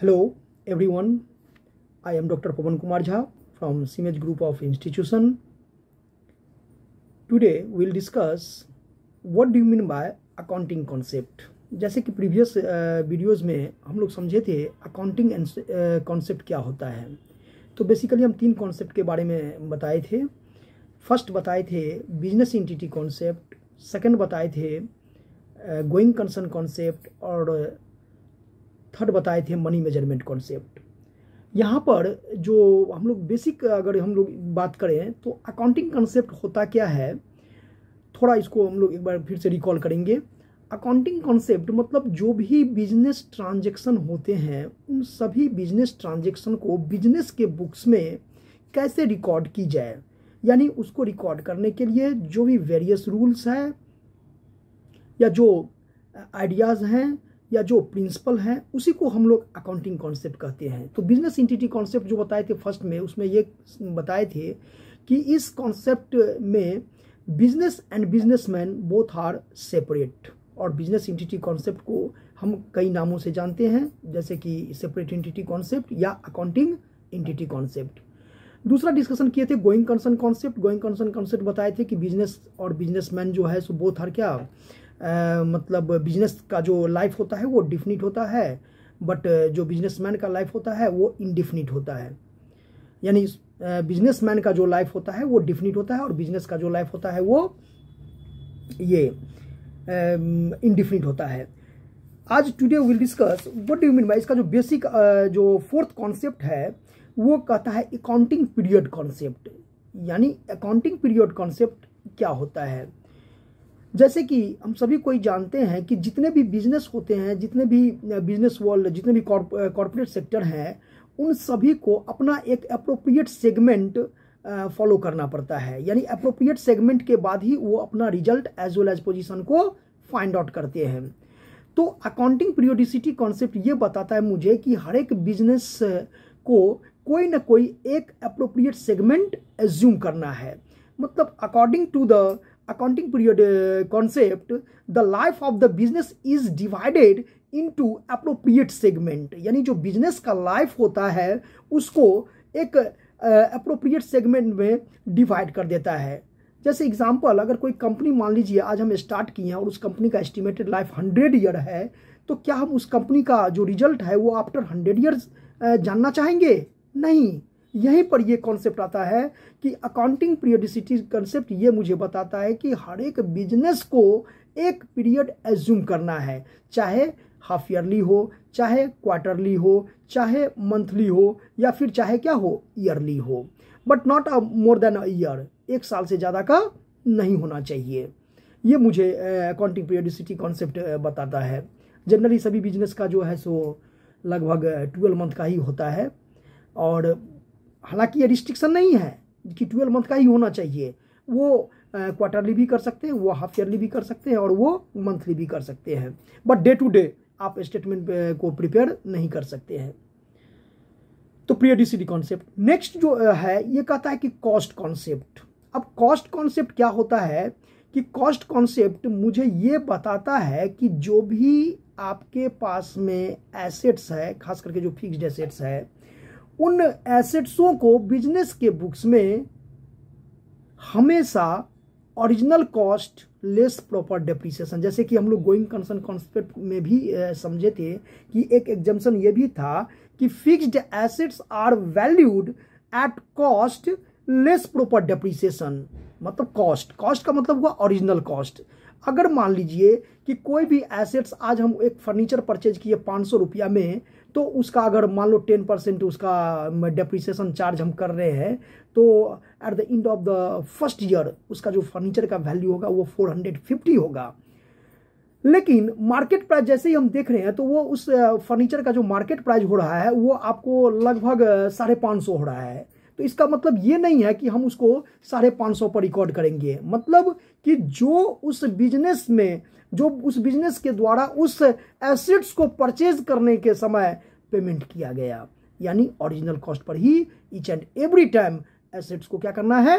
hello everyone I am doctor Pavan Kumar Jha from CIMAGE group of institution today we'll discuss what do you mean by accounting concept जैसे कि previous videos uh, में हम लोग समझे थे accounting concept uh, क्या होता है तो बेसिकली हम तीन कॉन्सेप्ट के बारे में बताए थे फर्स्ट बताए थे बिजनेस इंटिटी कॉन्सेप्ट सेकेंड बताए थे गोइंग कंसर्न कॉन्सेप्ट और थर्ड बताए थे मनी मेजरमेंट कॉन्सेप्ट यहाँ पर जो हम लोग बेसिक अगर हम लोग बात करें तो अकाउंटिंग कॉन्सेप्ट होता क्या है थोड़ा इसको हम लोग एक बार फिर से रिकॉल करेंगे अकाउंटिंग कॉन्सेप्ट मतलब जो भी बिजनेस ट्रांजैक्शन होते हैं उन सभी बिजनेस ट्रांजैक्शन को बिजनेस के बुक्स में कैसे रिकॉर्ड की जाए यानी उसको रिकॉर्ड करने के लिए जो भी वेरियस रूल्स है या जो आइडियाज़ हैं या जो प्रिंसिपल हैं उसी को हम लोग अकाउंटिंग कॉन्सेप्ट कहते हैं तो बिजनेस इंटिटी कॉन्सेप्ट जो बताए थे फर्स्ट में उसमें ये बताए थे कि इस कॉन्सेप्ट में business and businessman both are separate और बिजनेस इंटिटी कॉन्सेप्ट को हम कई नामों से जानते हैं जैसे कि सेपरेट इंटिटी कॉन्सेप्ट या अकाउंटिंग इंटिटी कॉन्सेप्ट दूसरा डिस्कशन किए थे going concern concept going concern concept बताए थे कि बिजनेस और बिजनेसमैन जो है सो बोथ आर क्या आ, मतलब बिजनेस का जो लाइफ होता है वो डिफिनिट होता है बट जो बिजनेसमैन का लाइफ होता है वो इनडिफिनिट होता है यानी बिजनेसमैन का जो लाइफ होता है वो डिफिनिट होता है और बिजनेस का जो लाइफ होता है वो ये इनडिफिनिट होता है आज today will discuss what do mean by इसका जो बेसिक जो फोर्थ कॉन्सेप्ट है वो कहता है अकाउंटिंग पीरियड कॉन्सेप्ट यानी अकाउंटिंग पीरियड कॉन्सेप्ट क्या होता है जैसे कि हम सभी कोई जानते हैं कि जितने भी बिजनेस होते हैं जितने भी बिजनेस वर्ल्ड जितने भी कॉरपोरेट सेक्टर हैं उन सभी को अपना एक अप्रोप्रिएट सेगमेंट फॉलो करना पड़ता है यानी अप्रोप्रिएट सेगमेंट के बाद ही वो अपना result as well as position को फाइंड आउट करते हैं तो अकाउंटिंग प्रियोडिसिटी कॉन्सेप्ट ये बताता है मुझे कि हर एक बिजनेस को कोई ना कोई एक अप्रोप्रिएट सेगमेंट एज्यूम करना है मतलब according to the accounting period concept the life of the business is divided into appropriate segment यानी जो बिजनेस का लाइफ होता है उसको एक अप्रोप्रिएट uh, सेगमेंट में डिवाइड कर देता है जैसे एग्जाम्पल अगर कोई कंपनी मान लीजिए आज हम स्टार्ट किए हैं और उस कंपनी का एस्टिमेटेड लाइफ हंड्रेड ईयर है तो क्या हम उस कंपनी का जो रिजल्ट है वो आफ्टर हंड्रेड ईयर जानना चाहेंगे नहीं यहीं पर यह कॉन्सेप्ट आता है कि अकाउंटिंग पीरियडिसिटी कॉन्सेप्ट ये मुझे बताता है कि हर एक बिजनेस को एक पीरियड एज्यूम करना है चाहे हाफ ईयरली हो चाहे क्वार्टरली हो चाहे मंथली हो या फिर चाहे क्या हो ईयरली हो but not a more than a year एक साल से ज़्यादा का नहीं होना चाहिए ये मुझे अकाउंटिंग पीरियडिसिटी कॉन्सेप्ट बताता है जनरली सभी बिजनेस का जो है सो लगभग ट्वेल्व मंथ का ही होता है और हालांकि ये रिस्ट्रिक्शन नहीं है कि ट्वेल्व मंथ का ही होना चाहिए वो क्वार्टरली भी कर सकते हैं वो हाफ ईयरली भी कर सकते हैं और वो मंथली भी कर सकते हैं बट डे टू डे आप स्टेटमेंट को प्रिपेयर नहीं कर सकते हैं तो पीरियडिसिटी कॉन्सेप्ट नेक्स्ट जो है ये कहता है कि कॉस्ट कॉन्सेप्ट अब कॉस्ट कॉन्सेप्ट क्या होता है कि कॉस्ट कॉन्सेप्ट मुझे ये बताता है कि जो भी आपके पास में एसेट्स है खास करके जो फिक्स्ड एसेट्स है उन एसेट्सों को बिजनेस के बुक्स में हमेशा original cost less proper depreciation जैसे कि हम लोग गोइंग कंसर्न कॉन्सेप्ट में भी समझे थे कि एक एग्जम्पन ये भी था कि fixed assets are valued at cost less proper depreciation मतलब कॉस्ट कॉस्ट का मतलब हुआ ओरिजिनल कॉस्ट अगर मान लीजिए कि कोई भी एसेट्स आज हम एक फर्नीचर परचेज किए पाँच सौ रुपया में तो उसका अगर मान लो टेन परसेंट उसका डेप्रिसिएशन चार्ज हम कर रहे हैं तो at the end of the first year उसका जो फर्नीचर का वैल्यू होगा वो फोर हंड्रेड फिफ्टी होगा लेकिन मार्केट प्राइस जैसे ही हम देख रहे हैं तो वो उस फर्नीचर का जो मार्केट प्राइस हो रहा है वो आपको लगभग साढ़े पाँच सौ हो रहा है तो इसका मतलब ये नहीं है कि हम उसको साढ़े पाँच सौ पर रिकॉर्ड करेंगे मतलब कि जो उस बिजनेस में जो उस बिजनेस के द्वारा उस एसेट्स को परचेज करने के समय पेमेंट किया गया यानी ओरिजिनल कॉस्ट पर ही each and every time assets को क्या करना है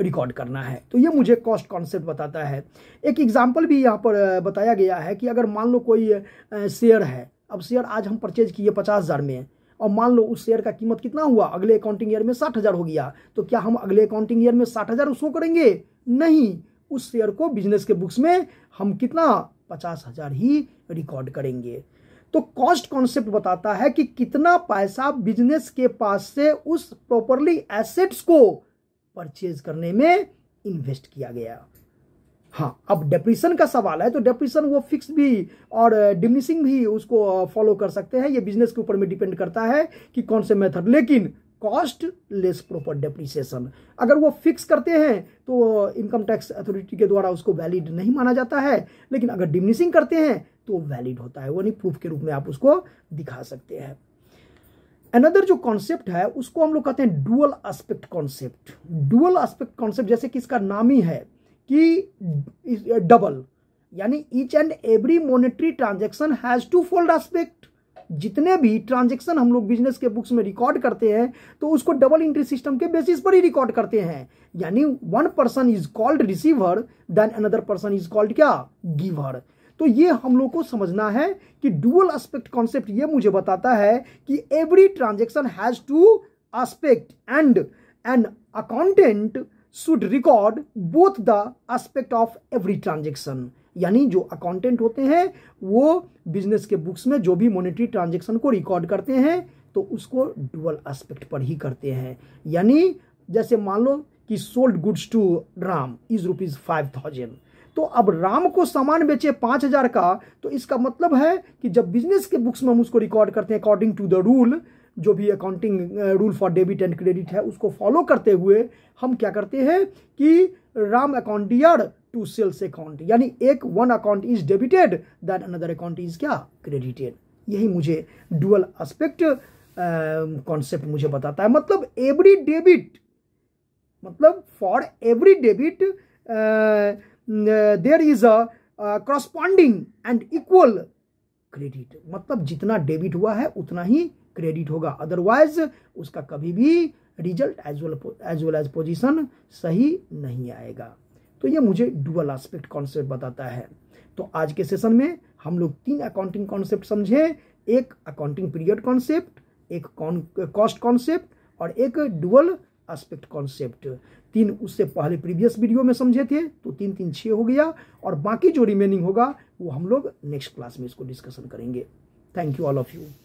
रिकॉर्ड करना है तो ये मुझे कॉस्ट कॉन्सेप्ट बताता है एक एग्जाम्पल भी यहाँ पर बताया गया है कि अगर मान लो कोई शेयर है अब शेयर आज हम परचेज किए पचास हज़ार में और मान लो उस शेयर का कीमत कितना हुआ अगले अकाउंटिंग ईयर में साठ हज़ार हो गया तो क्या हम अगले अकाउंटिंग ईयर में साठ हज़ार उसको करेंगे नहीं उस शेयर को बिजनेस के बुक्स में हम कितना पचास हज़ार ही रिकॉर्ड करेंगे तो कॉस्ट कॉन्सेप्ट बताता है कि कितना पैसा बिजनेस के पास से उस प्रॉपरली एसेट्स को परचेज करने में इन्वेस्ट किया गया हाँ अब डेप्रिसन का सवाल है तो डेप्रिसन वो फिक्स भी और डिमिनिशिंग भी उसको फॉलो कर सकते हैं ये बिजनेस के ऊपर में डिपेंड करता है कि कौन से मेथड लेकिन कॉस्ट लेस प्रॉपर डेप्रिसिएशन अगर वो फिक्स करते हैं तो इनकम टैक्स अथॉरिटी के द्वारा उसको वैलिड नहीं माना जाता है लेकिन अगर डिमिनिशिंग करते हैं तो वैलिड होता है नहीं प्रूफ के रूप में आप उसको दिखा सकते हैं अनदर जो कॉन्सेप्ट है उसको हम लोग कहते हैं dual aspect concept dual aspect concept जैसे कि इसका नाम ही है कि डबल यानी each and every monetary transaction has two fold aspect जितने भी ट्रांजेक्शन हम लोग बिजनेस के बुक्स में रिकॉर्ड करते हैं तो उसको डबल इंट्री सिस्टम के बेसिस पर ही रिकॉर्ड करते हैं यानी one person is called receiver then another person is called क्या गिवर तो ये हम लोग को समझना है कि डुअल एस्पेक्ट कॉन्सेप्ट ये मुझे बताता है कि every transaction has two aspect and an accountant should record both the aspect of every transaction यानी जो अकाउंटेंट होते हैं वो बिजनेस के बुक्स में जो भी मॉनेटरी ट्रांजेक्शन को रिकॉर्ड करते हैं तो उसको डुअल एस्पेक्ट पर ही करते हैं यानी जैसे मान लो कि sold goods to Ram is rupees five thousand तो अब राम को सामान बेचे पाँच हज़ार का तो इसका मतलब है कि जब बिजनेस के बुक्स में हम उसको रिकॉर्ड करते हैं अकॉर्डिंग टू द रूल जो भी accounting rule for debit and credit है उसको फॉलो करते हुए हम क्या करते हैं कि राम अकाउंटियर टू सेल्स अकाउंट यानी एक one account is debited that another account is क्या क्रेडिटेड यही मुझे डुअल एस्पेक्ट कॉन्सेप्ट मुझे बताता है मतलब एवरी डेबिट मतलब for every debit there is a corresponding and equal credit मतलब जितना डेबिट हुआ है उतना ही क्रेडिट होगा अदरवाइज उसका कभी भी result as well as well as position सही नहीं आएगा तो ये मुझे डुअल आस्पेक्ट कॉन्सेप्ट बताता है तो आज के सेशन में हम लोग तीन अकाउंटिंग कॉन्सेप्ट समझे एक अकाउंटिंग पीरियड कॉन्सेप्ट एक कॉस्ट कॉन्सेप्ट और एक डुअल एस्पेक्ट कॉन्सेप्ट तीन उससे पहले प्रीवियस वीडियो में समझे थे तो तीन तीन छः हो गया और बाकी जो रिमेनिंग होगा वो हम लोग नेक्स्ट क्लास में इसको डिस्कशन करेंगे thank you all of you